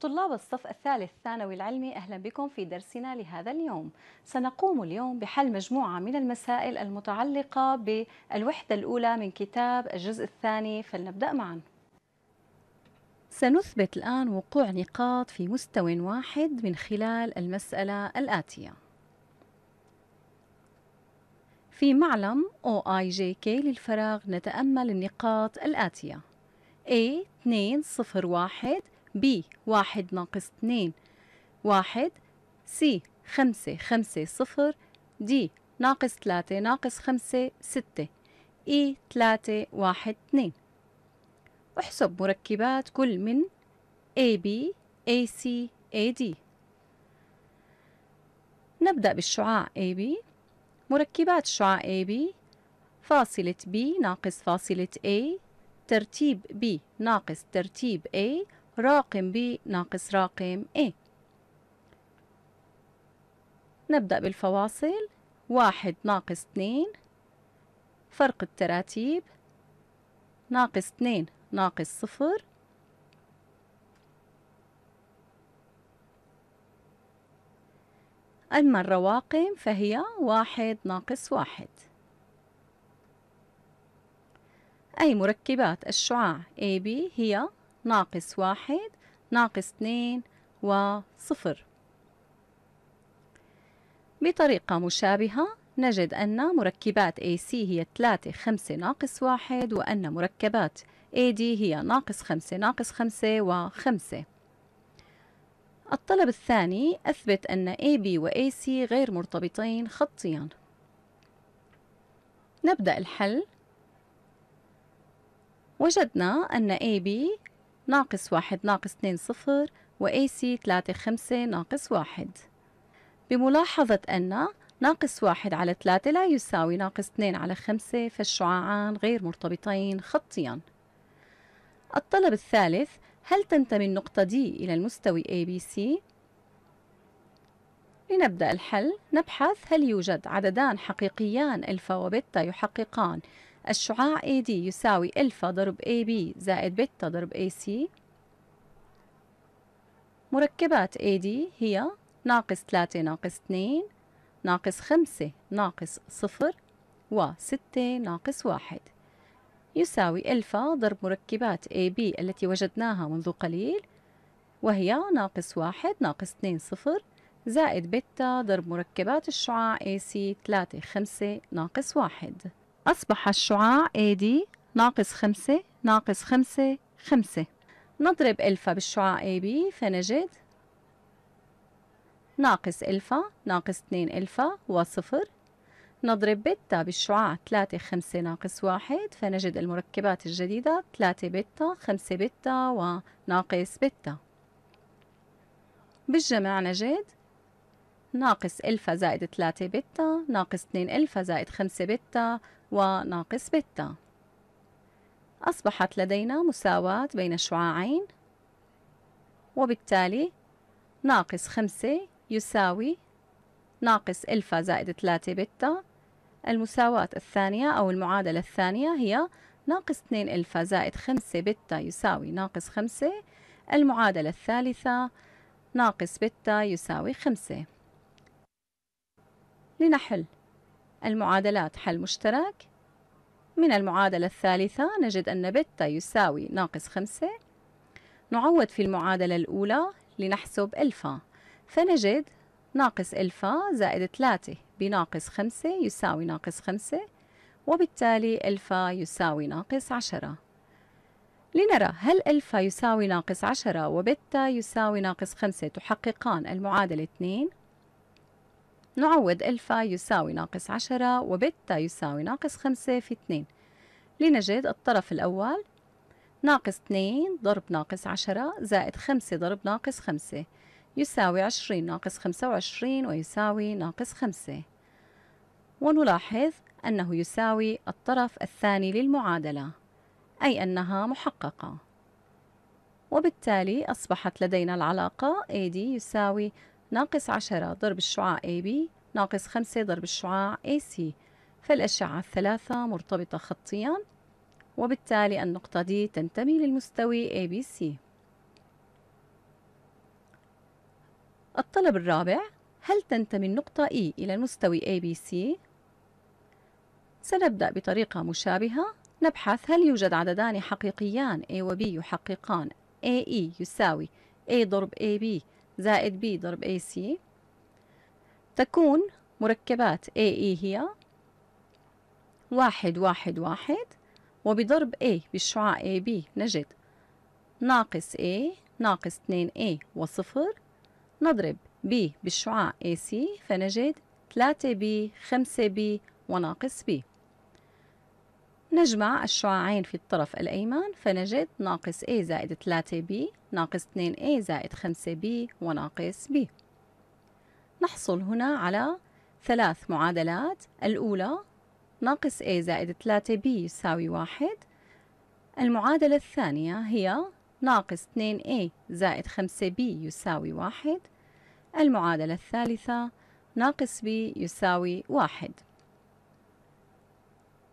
طلاب الصف الثالث ثانوي العلمي أهلا بكم في درسنا لهذا اليوم سنقوم اليوم بحل مجموعة من المسائل المتعلقة بالوحدة الأولى من كتاب الجزء الثاني فلنبدأ معا سنثبت الآن وقوع نقاط في مستوى واحد من خلال المسألة الآتية في معلم OIJK للفراغ نتأمل النقاط الآتية A 2 0 1 ب واحد ناقص اثنين واحد سي خمسة خمسة صفر D ناقص ثلاثة ناقص خمسة ستة اي ثلاثة واحد اثنين احسب مركبات كل من AB AC AD نبدأ بالشعاع AB مركبات شعاع AB فاصلة B ناقص فاصلة A ترتيب B ناقص ترتيب A راقم B ناقص راقم A نبدأ بالفواصل واحد ناقص اتنين فرق التراتيب ناقص اتنين ناقص صفر أما الرواقم فهي واحد ناقص واحد أي مركبات الشعاع AB هي ناقص واحد ناقص اثنين وصفر بطريقة مشابهة نجد أن مركبات AC هي 3 5 ناقص 1 وأن مركبات AD هي ناقص 5 ناقص 5 و5 الطلب الثاني أثبت أن AB و AC غير مرتبطين خطيا نبدأ الحل وجدنا أن AB ناقص واحد ناقص اتنين صفر و وAC تلاتة خمسة ناقص واحد بملاحظة أن ناقص واحد على ثلاثة لا يساوي ناقص اثنين على خمسة فالشعاعان غير مرتبطين خطيا الطلب الثالث هل تنتمي النقطة D إلى المستوي ABC؟ لنبدأ الحل نبحث هل يوجد عددان حقيقيان ألفا وبيتا يحققان الشعاع AD يساوي ألفا ضرب AB زائد بيتا ضرب AC مركبات AD هي ناقص 3 ناقص 2 ناقص 5 ناقص 0 و 6 ناقص 1 يساوي ألفا ضرب مركبات AB التي وجدناها منذ قليل وهي ناقص واحد ناقص اتنين صفر زائد بيتا ضرب مركبات الشعاع AC تلاتة خمسة ناقص واحد أصبح الشعاع AD ناقص خمسة ناقص خمسة خمسة نضرب ألفا بالشعاع AB فنجد ناقص ألفا ناقص اتنين ألفا وصفر نضرب بتا بالشعاع 3 5 ناقص 1 فنجد المركبات الجديدة 3 بتا 5 بتا وناقص بتا بالجمع نجد ناقص الفا زائد 3 بتا ناقص 2 الفا زائد 5 بتا وناقص بتا أصبحت لدينا مساواة بين الشعاعين وبالتالي ناقص 5 يساوي ناقص الفا زائد 3 بتا المساواة الثانية أو المعادلة الثانية هي ناقص 2 الفا زائد 5 بتا يساوي ناقص 5 المعادلة الثالثة ناقص بتا يساوي خمسة لنحل المعادلات حل مشترك من المعادلة الثالثة نجد أن بتا يساوي ناقص خمسة نعوض في المعادلة الأولى لنحسب ألفا فنجد ناقص ألفا زائد ثلاثة بناقص خمسة يساوي ناقص خمسة وبالتالي ألفا يساوي ناقص عشرة لنرى هل ألفا يساوي ناقص عشرة وبتا يساوي ناقص خمسة تحققان المعادلة 2 نعوض ألفا يساوي ناقص عشرة وبتا يساوي ناقص خمسة في اتنين لنجد الطرف الأول ناقص اتنين ضرب ناقص عشرة زائد خمسة ضرب ناقص خمسة يساوي عشرين ناقص خمسة وعشرين ويساوي ناقص خمسة ونلاحظ أنه يساوي الطرف الثاني للمعادلة أي أنها محققة وبالتالي أصبحت لدينا العلاقة AD يساوي ناقص 10 ضرب الشعاع AB ناقص 5 ضرب الشعاع AC فالأشعة الثلاثة مرتبطة خطيا وبالتالي النقطة D تنتمي للمستوي ABC الطلب الرابع هل تنتمي النقطة E إلى المستوي ABC؟ سنبدأ بطريقة مشابهة نبحث هل يوجد عددان حقيقيان A و B يحققان AE يساوي A ضرب AB زائد B ضرب AC تكون مركبات AE هي واحد واحد واحد وبضرب A بالشعاع AB نجد ناقص A ناقص 2A وصفر نضرب B بالشعاع AC فنجد 3B 5B وناقص B نجمع الشعاعين في الطرف الأيمن فنجد ناقص A زائد 3B ناقص 2A زائد 5B وناقص B نحصل هنا على ثلاث معادلات الأولى ناقص A زائد 3B يساوي واحد المعادلة الثانية هي ناقص 2A زائد 5B يساوي واحد المعادلة الثالثة ناقص B يساوي واحد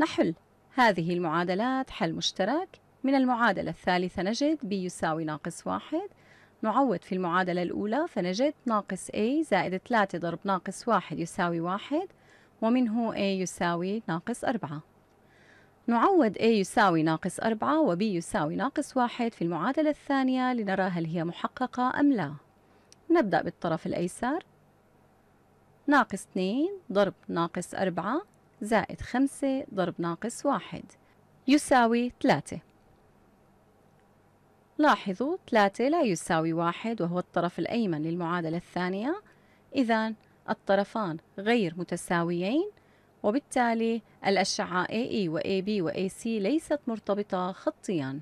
نحل هذه المعادلات حل مشترك من المعادلة الثالثة نجد B يساوي ناقص واحد نعوض في المعادلة الأولى فنجد ناقص A زائد 3 ضرب ناقص واحد يساوي واحد ومنه A يساوي ناقص أربعة نعوض A يساوي ناقص أربعة و B يساوي ناقص واحد في المعادلة الثانية لنرى هل هي محققة أم لا نبدأ بالطرف الأيسر ناقص 2 ضرب ناقص 4 زائد خمسة ضرب ناقص واحد يساوي ثلاثة لاحظوا ثلاثة لا يساوي واحد وهو الطرف الأيمن للمعادلة الثانية إذا الطرفان غير متساويين وبالتالي الأشعة AE و AB و AC ليست مرتبطة خطياً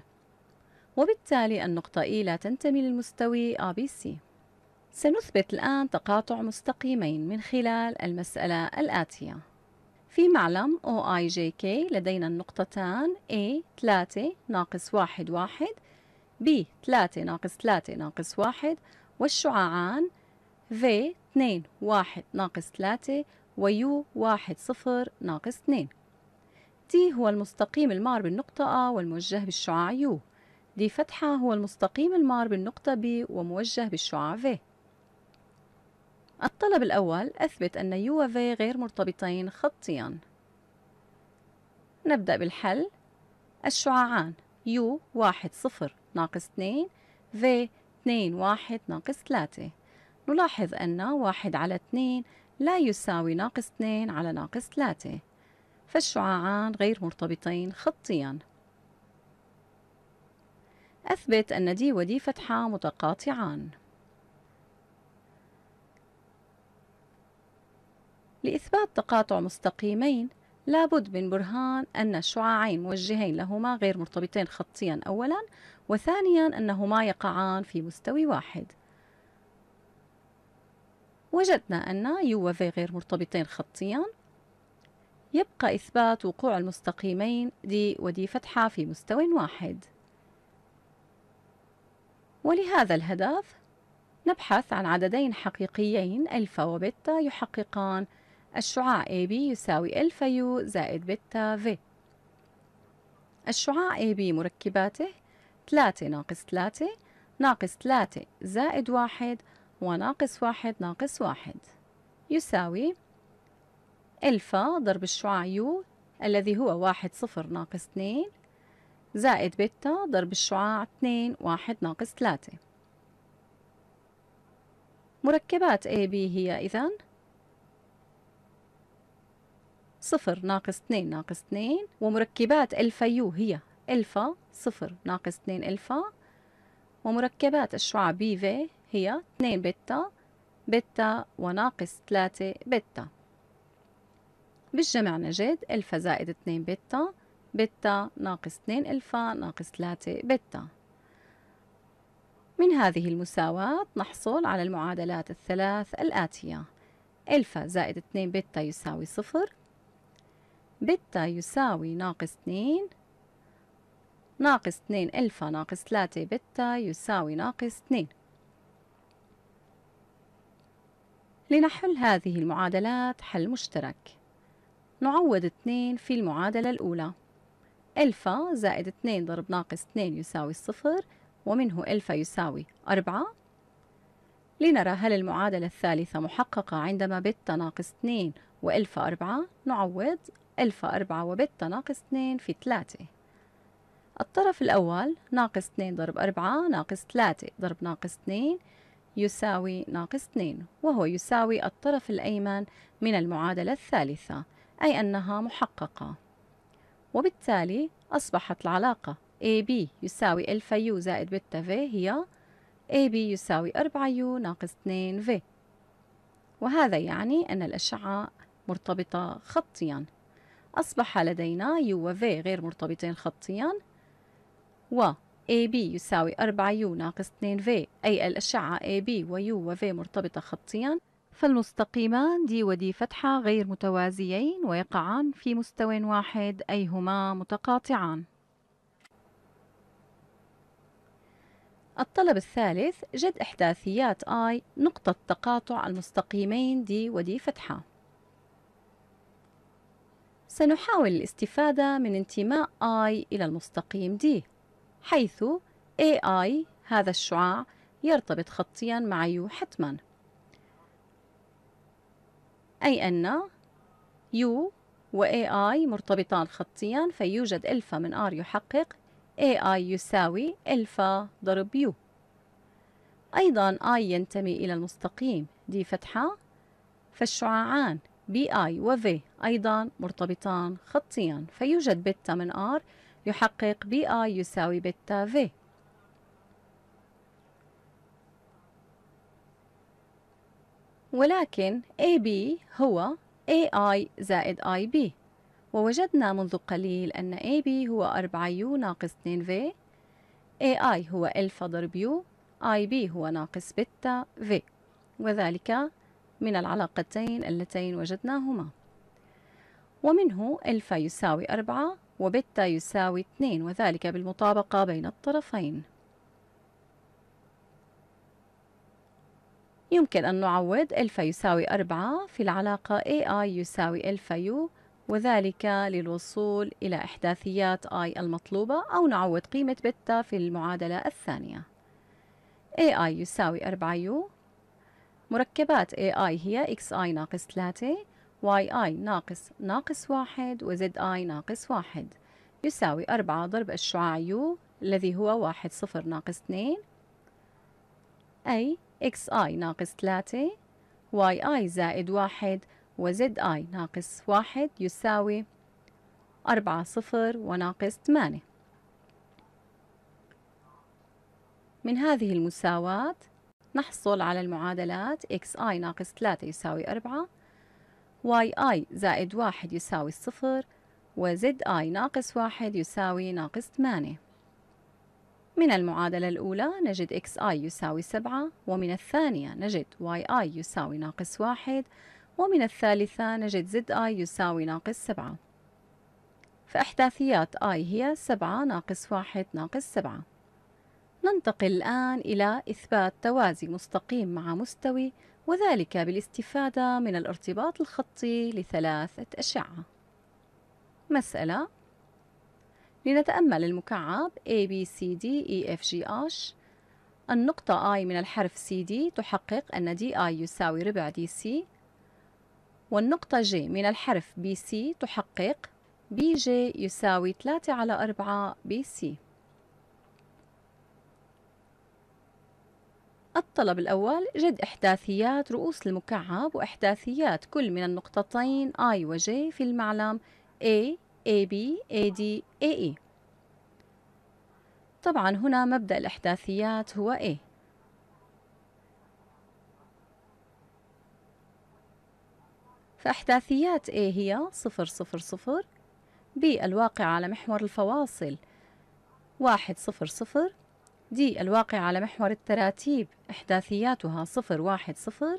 وبالتالي النقطة E لا تنتمي للمستوي ABC سنثبت الآن تقاطع مستقيمين من خلال المسألة الآتية في معلم OIJK لدينا النقطتان A 3 ناقص 1 1 B 3 ناقص 3 ناقص 1 والشعاعان V 2 1 ناقص 3 ويو 1 0 ناقص 2 T هو المستقيم المار بالنقطة A والموجه بالشعاع U دي فتحة هو المستقيم المار بالنقطة B وموجه بالشعاع V الطلب الأول أثبت أن U و غير مرتبطين خطياً نبدأ بالحل الشعاعان U واحد صفر ناقص اثنين في اثنين واحد ناقص ثلاثة نلاحظ أن واحد على اثنين لا يساوي ناقص اثنين على ناقص ثلاثة فالشعاعان غير مرتبطين خطياً أثبت أن دي ودي فتحة متقاطعان لإثبات تقاطع مستقيمين لابد من برهان أن الشعاعين موجهين لهما غير مرتبطين خطيا أولا وثانيا أنهما يقعان في مستوي واحد وجدنا أن يو وفي غير مرتبطين خطيا يبقى إثبات وقوع المستقيمين دي ودي فتحة في مستوى واحد ولهذا الهدف نبحث عن عددين حقيقيين ألفا وبيتا يحققان الشعاع AB يساوي الفا يو زائد بيتا في الشعاع AB مركباته 3 ناقص 3 ناقص 3 زائد 1 وناقص 1 ناقص 1 يساوي الفا ضرب الشعاع يو الذي هو واحد صفر ناقص اثنين زائد بيتا ضرب الشعاع اثنين واحد ناقص ثلاثة مركبات AB هي إذن صفر ناقص 2 ناقص 2 ومركبات الفا يو هي الفا صفر ناقص 2 الفا ومركبات الشعاع بي في هي 2 بتا بتا وناقص 3 بتا بالجمع نجد الفا زائد 2 بتا بتا ناقص 2 الفا ناقص 3 بتا من هذه المساواة نحصل على المعادلات الثلاث الآتية الفا زائد 2 بتا يساوي صفر بتا يساوي ناقص اتنين ناقص اتنين ألفا ناقص تلاتة بتا يساوي ناقص اتنين لنحل هذه المعادلات حل مشترك نعوض 2 في المعادلة الأولى ألفا زائد 2 ضرب ناقص 2 يساوي الصفر ومنه ألفا يساوي 4 لنرى هل المعادلة الثالثة محققة عندما بتا ناقص 2 وألفا 4 نعوض ألفا أربعة وبتا ناقص اثنين في 3 الطرف الأول ناقص اثنين ضرب أربعة ناقص 3 ضرب ناقص اثنين يساوي ناقص اثنين وهو يساوي الطرف الأيمن من المعادلة الثالثة أي أنها محققة وبالتالي أصبحت العلاقة AB يساوي ألفا يو زائد بتا في هي AB يساوي 4U ناقص 2V وهذا يعني أن الأشعة مرتبطة خطياً أصبح لدينا U و V غير مرتبطين خطيا و AB يساوي 4U ناقص 2V أي الأشعة AB و U و V مرتبطة خطيا فالمستقيمان D و D فتحة غير متوازيين ويقعان في مستوى واحد أي هما متقاطعان الطلب الثالث جد إحداثيات I نقطة تقاطع المستقيمين D و D فتحة سنحاول الاستفادة من انتماء I إلى المستقيم D حيث AI هذا الشعاع يرتبط خطيا مع U حتما أي أن U و AI مرتبطان خطيا فيوجد ألفا من R يحقق AI يساوي ألفا ضرب U أيضا I ينتمي إلى المستقيم D فتحة فالشعاعان بي آي في أيضا مرتبطان خطيا فيوجد بيتا من R يحقق بي آي يساوي بيتا في ولكن AB هو AI زائد IB ووجدنا منذ قليل أن AB هو 4U ناقص 2V AI هو ألفا ضرب U IB هو ناقص بيتا V وذلك من العلاقتين اللتين وجدناهما ومنه الفا يساوي أربعة وبتا يساوي اثنين وذلك بالمطابقة بين الطرفين يمكن أن نعوض الفا يساوي أربعة في العلاقة AI يساوي الفا يو وذلك للوصول إلى إحداثيات I المطلوبة أو نعوض قيمة بتا في المعادلة الثانية AI يساوي 4 يو مركبات AI هي XI ناقص 3 YI ناقص ناقص 1 وZI ناقص 1 يساوي 4 ضرب الشعاع U الذي هو 1 0 ناقص 2 أي XI ناقص 3 YI زائد 1 وZI ناقص 1 يساوي 4 صفر وناقص 8 من هذه المساواة نحصل على المعادلات x i ناقص 3 يساوي 4 y i زائد 1 يساوي الصفر وz i ناقص 1 يساوي ناقص 8 من المعادلة الأولى نجد x i يساوي 7 ومن الثانية نجد y i يساوي ناقص 1 ومن الثالثة نجد z i يساوي ناقص 7 فإحداثيات i هي 7 ناقص 1 ناقص 7 ننتقل الآن إلى إثبات توازي مستقيم مع مستوي وذلك بالاستفادة من الارتباط الخطي لثلاثة أشعة مسألة لنتأمل المكعب ABCDEFGH النقطة I من الحرف CD تحقق أن DI يساوي ربع DC والنقطة J من الحرف BC تحقق BJ يساوي 3 على 4 BC الطلب الأول جد إحداثيات رؤوس المكعب وإحداثيات كل من النقطتين I و J في المعلم A, AB, AD, AE طبعا هنا مبدأ الإحداثيات هو A فإحداثيات A هي صفر صفر صفر B الواقعة على محور الفواصل واحد صفر صفر دي الواقع على محور التراتيب إحداثياتها صفر واحد صفر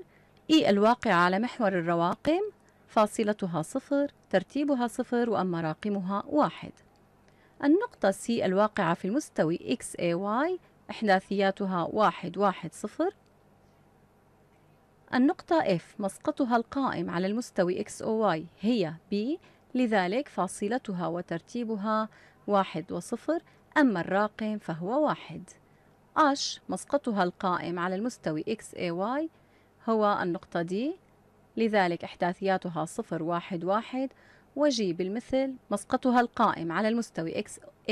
إي e. الواقع على محور الرواقم فاصلتها صفر ترتيبها صفر وأما راقمها واحد النقطة سي الواقعة في المستوي XAY إحداثياتها واحد واحد صفر النقطة F مسقطها القائم على المستوي XOY هي B لذلك فاصلتها وترتيبها واحد وصفر أما الراقم فهو واحد أش مسقطها القائم على المستوي XAY هو النقطة D لذلك إحداثياتها صفر واحد واحد وجي بالمثل مسقطها القائم على المستوي XAY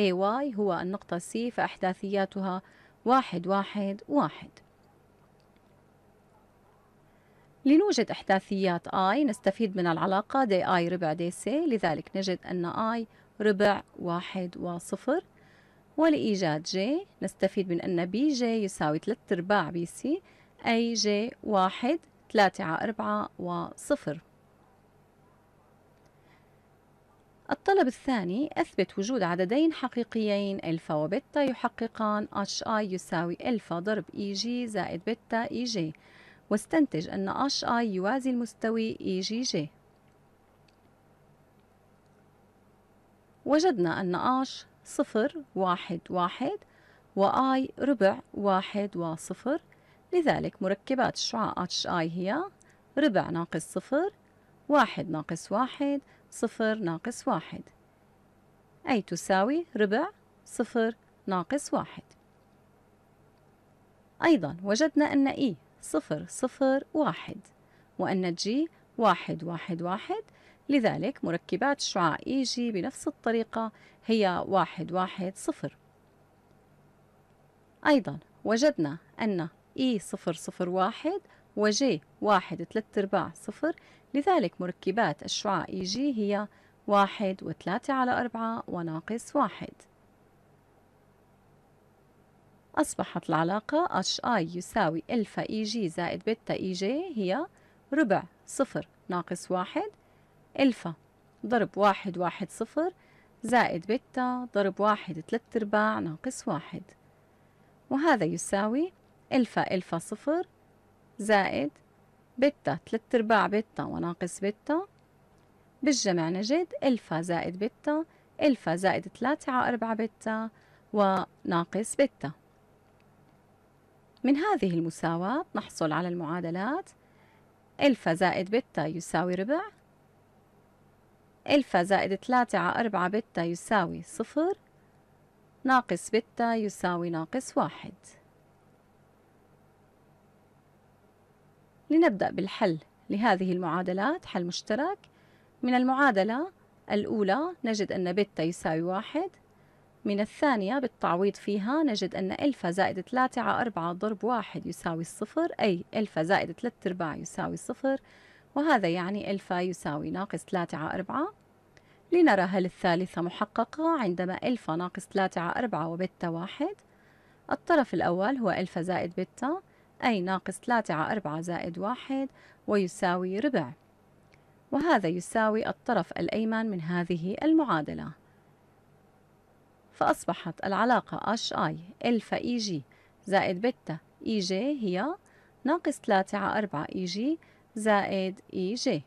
هو النقطة C فإحداثياتها واحد واحد واحد لنوجد إحداثيات i نستفيد من العلاقة دي i ربع دي c لذلك نجد أن i ربع واحد وصفر ولإيجاد جي نستفيد من أن بي جي يساوي 3 أرباع بي سي أي جي واحد 3 على 4 وصفر الطلب الثاني أثبت وجود عددين حقيقيين ألفا وبيتا يحققان HI يساوي ألفا ضرب EG زائد بيتا EJ واستنتج أن HI يوازي المستوي EGJ وجدنا أن H صفر واحد واحد وآي ربع واحد وصفر لذلك مركبات الشعاع اتش اي هي ربع ناقص صفر واحد ناقص واحد صفر ناقص واحد أي تساوي ربع صفر ناقص واحد أيضا وجدنا أن إي صفر صفر واحد وأن جي واحد واحد واحد لذلك مركبات شعاع جي بنفس الطريقة هي واحد واحد صفر أيضا وجدنا أن إي صفر صفر واحد وجي واحد وثلاثة أرباع صفر لذلك مركبات الشعاع إي جي هي واحد وثلاثة على أربعة وناقص واحد أصبحت العلاقة اش اي يساوي ألفا إي جي زائد بيتا إي جي هي ربع صفر ناقص واحد الفا ضرب واحد واحد صفر زائد بيتا ضرب واحد تلات ارباع ناقص واحد وهذا يساوي الفا الفا صفر زائد بيتا تلات ارباع بيتا وناقص بيتا بالجمع نجد الفا زائد بيتا الفا زائد تلاتة على أربعة بيتا وناقص بيتا من هذه المساواة نحصل على المعادلات ألفا زائد بيتا يساوي ربع ألفا زائد ثلاثة على أربعة بتا يساوي صفر ناقص بتا يساوي ناقص واحد لنبدأ بالحل لهذه المعادلات حل مشترك من المعادلة الأولى نجد أن بتا يساوي واحد من الثانية بالتعويض فيها نجد أن ألفا زائد ثلاثة على أربعة ضرب واحد يساوي الصفر أي ألفا زائد ثلاثة أرباع يساوي صفر وهذا يعني ألفا يساوي ناقص 3 على 4 لنرى هل الثالثة محققة عندما ألفا ناقص 3 على 4 وبتا واحد الطرف الأول هو ألفا زائد بتا أي ناقص 3 على 4 زائد واحد ويساوي ربع وهذا يساوي الطرف الأيمن من هذه المعادلة فأصبحت العلاقة HI ألفا إي جي زائد بتا جي هي ناقص 3 على 4 جي زائد إي e جي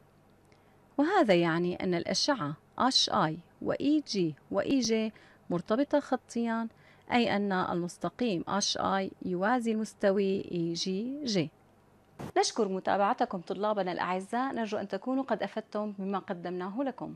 وهذا يعني أن الأشعة اش اي وإي جي وإي جي مرتبطة خطيا أي أن المستقيم اش اي يوازي المستوي إي جي جي نشكر متابعتكم طلابنا الأعزاء نرجو أن تكونوا قد أفدتم مما قدمناه لكم